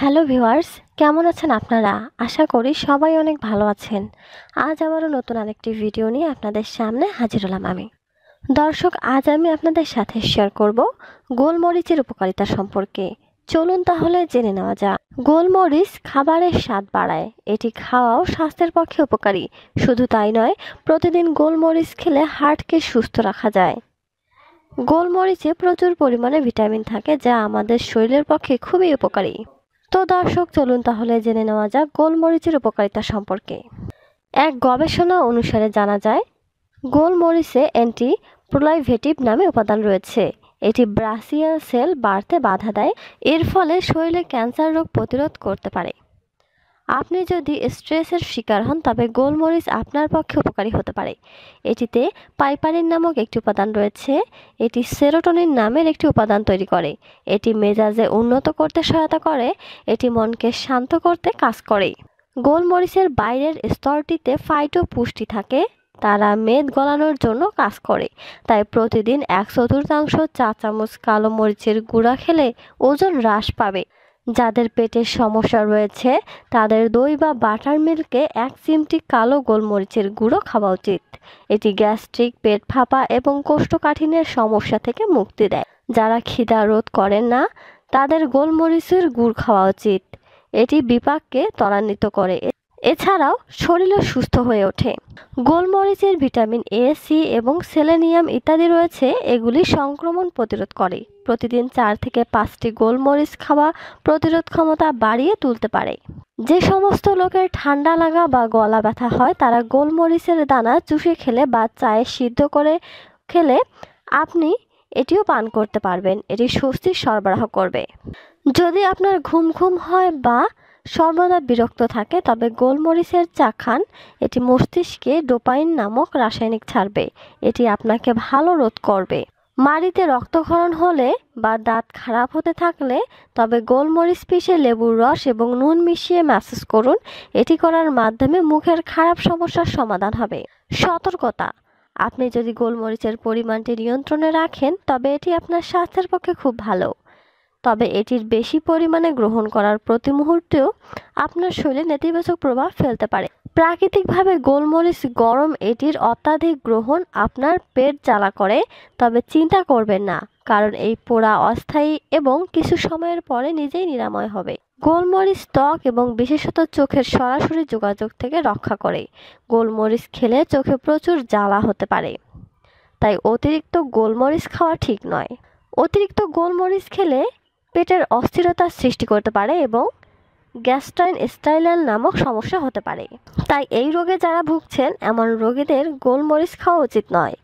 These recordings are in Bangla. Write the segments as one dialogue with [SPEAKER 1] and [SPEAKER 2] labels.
[SPEAKER 1] হ্যালো ভিউয়ার্স কেমন আছেন আপনারা আশা করি সবাই অনেক ভালো আছেন আজ আবারও নতুন আরেকটি ভিডিও নিয়ে আপনাদের সামনে হাজির হলাম আমি দর্শক আজ আমি আপনাদের সাথে শেয়ার করব গোলমরিচের উপকারিতা সম্পর্কে চলুন তাহলে জেনে নেওয়া যাক গোলমরিচ খাবারের স্বাদ বাড়ায় এটি খাওয়াও স্বাস্থ্যের পক্ষে উপকারী শুধু তাই নয় প্রতিদিন গোলমরিচ খেলে হার্টকে সুস্থ রাখা যায় গোলমরিচে প্রচুর পরিমাণে ভিটামিন থাকে যা আমাদের শরীরের পক্ষে খুবই উপকারী তো দর্শক চলুন তাহলে জেনে নেওয়া যাক গোলমরিচের উপকারিতা সম্পর্কে এক গবেষণা অনুসারে জানা যায় গোলমরিচে অ্যান্টি প্রোলাইভেটিভ নামে উপাদান রয়েছে এটি ব্রাসিয়াল সেল বাড়তে বাধা দেয় এর ফলে শরীরে ক্যান্সার রোগ প্রতিরোধ করতে পারে আপনি যদি স্ট্রেসের শিকার হন তবে গোলমরিচ আপনার পক্ষে উপকারী হতে পারে এটিতে পাইপারিন নামক একটি উপাদান রয়েছে এটি সেরোটোনিন নামের একটি উপাদান তৈরি করে এটি মেজাজে উন্নত করতে সহায়তা করে এটি মনকে শান্ত করতে কাজ করে গোলমরিচের বাইরের স্তরটিতে ফাইটো পুষ্টি থাকে তারা মেদ গলানোর জন্য কাজ করে তাই প্রতিদিন এক চতুর্থাংশ চা চামচ কালো মরিচের গুঁড়া খেলে ওজন হ্রাস পাবে যাদের পেটের সমস্যা রয়েছে তাদের দই বা বাটার মিল্কে এক চিমটি কালো গোলমরিচের গুঁড়ো খাওয়া উচিত এটি গ্যাস্ট্রিক পেট ফাঁপা এবং কোষ্ঠকাঠিন্যের সমস্যা থেকে মুক্তি দেয় যারা খিদা রোধ করেন না তাদের গোলমরিচের গুড় খাওয়া উচিত এটি বিপাককে ত্বরান্বিত করে এছাড়াও শরীরও সুস্থ হয়ে ওঠে গোলমরিচের ভিটামিন এ সি এবং সেলেনিয়াম ইত্যাদি রয়েছে এগুলি সংক্রমণ প্রতিরোধ করে প্রতিদিন চার থেকে পাঁচটি গোলমরিচ খাওয়া প্রতিরোধ ক্ষমতা বাড়িয়ে তুলতে পারে যে সমস্ত লোকের ঠান্ডা লাগা বা গলা ব্যথা হয় তারা গোলমরিচের দানা চুষে খেলে বা চায়ে সিদ্ধ করে খেলে আপনি এটিও পান করতে পারবেন এটি স্বস্তি সরবরাহ করবে যদি আপনার ঘুম ঘুম হয় বা সর্বদা বিরক্ত থাকে তবে গোলমরিচের চা খান এটি মস্তিষ্কে ডোপাইন নামক রাসায়নিক ছাড়বে এটি আপনাকে ভালো রোধ করবে মাড়িতে রক্তক্ষরণ হলে বা দাঁত খারাপ হতে থাকলে তবে গোলমরিচ পিষে লেবুর রস এবং নুন মিশিয়ে ম্যাসেজ করুন এটি করার মাধ্যমে মুখের খারাপ সমস্যার সমাধান হবে সতর্কতা আপনি যদি গোলমরিচের পরিমাণটি নিয়ন্ত্রণে রাখেন তবে এটি আপনার স্বাস্থ্যের পক্ষে খুব ভালো তবে এটির বেশি পরিমাণে গ্রহণ করার প্রতি মুহূর্তেও আপনার শরীরে নেতিবাচক প্রভাব ফেলতে পারে প্রাকৃতিকভাবে গোলমরিচ গরম এটির অত্যাধিক গ্রহণ আপনার পেট জ্বালা করে তবে চিন্তা করবেন না কারণ এই পোড়া অস্থায়ী এবং কিছু সময়ের পরে নিজেই নিরাময় হবে গোলমরিচ ত্বক এবং বিশেষত চোখের সরাসরি যোগাযোগ থেকে রক্ষা করে গোলমরিচ খেলে চোখে প্রচুর জ্বালা হতে পারে তাই অতিরিক্ত গোলমরিচ খাওয়া ঠিক নয় অতিরিক্ত গোলমরিচ খেলে পেটের অস্থিরতা সৃষ্টি করতে পারে এবং গ্যাস্ট্রাইন স্টাইলাল নামক সমস্যা হতে পারে তাই এই রোগে যারা ভুগছেন এমন রোগীদের গোলমরিচ খাওয়া উচিত নয়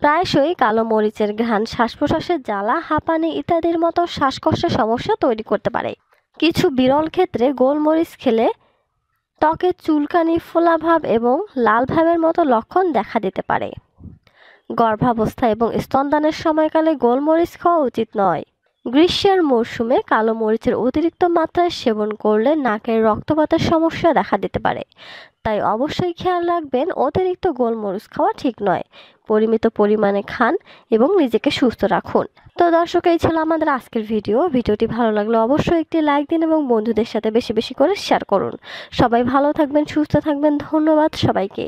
[SPEAKER 1] প্রায়শই কালো মরিচের ঘ্রাণ শ্বাস প্রশ্বাসের জ্বালা হাঁপানি ইত্যাদির মতো শ্বাসকষ্টের সমস্যা তৈরি করতে পারে কিছু বিরল ক্ষেত্রে গোলমরিচ খেলে ত্বকে চুলকানি ফোলাভাব এবং লালভাবের মতো লক্ষণ দেখা দিতে পারে গর্ভাবস্থা এবং স্তনদানের সময়কালে গোলমরিচ খাওয়া উচিত নয় গ্রীষ্মের মরশুমে কালো মরিচের অতিরিক্ত মাত্রায় সেবন করলে নাকের রক্তপাতের সমস্যা দেখা দিতে পারে তাই অবশ্যই খেয়াল রাখবেন অতিরিক্ত গোলমরিচ খাওয়া ঠিক নয় পরিমিত পরিমাণে খান এবং নিজেকে সুস্থ রাখুন তো দর্শক এই ছিল আমাদের আজকের ভিডিও ভিডিওটি ভালো লাগলে অবশ্যই একটি লাইক দিন এবং বন্ধুদের সাথে বেশি বেশি করে শেয়ার করুন সবাই ভালো থাকবেন সুস্থ থাকবেন ধন্যবাদ সবাইকে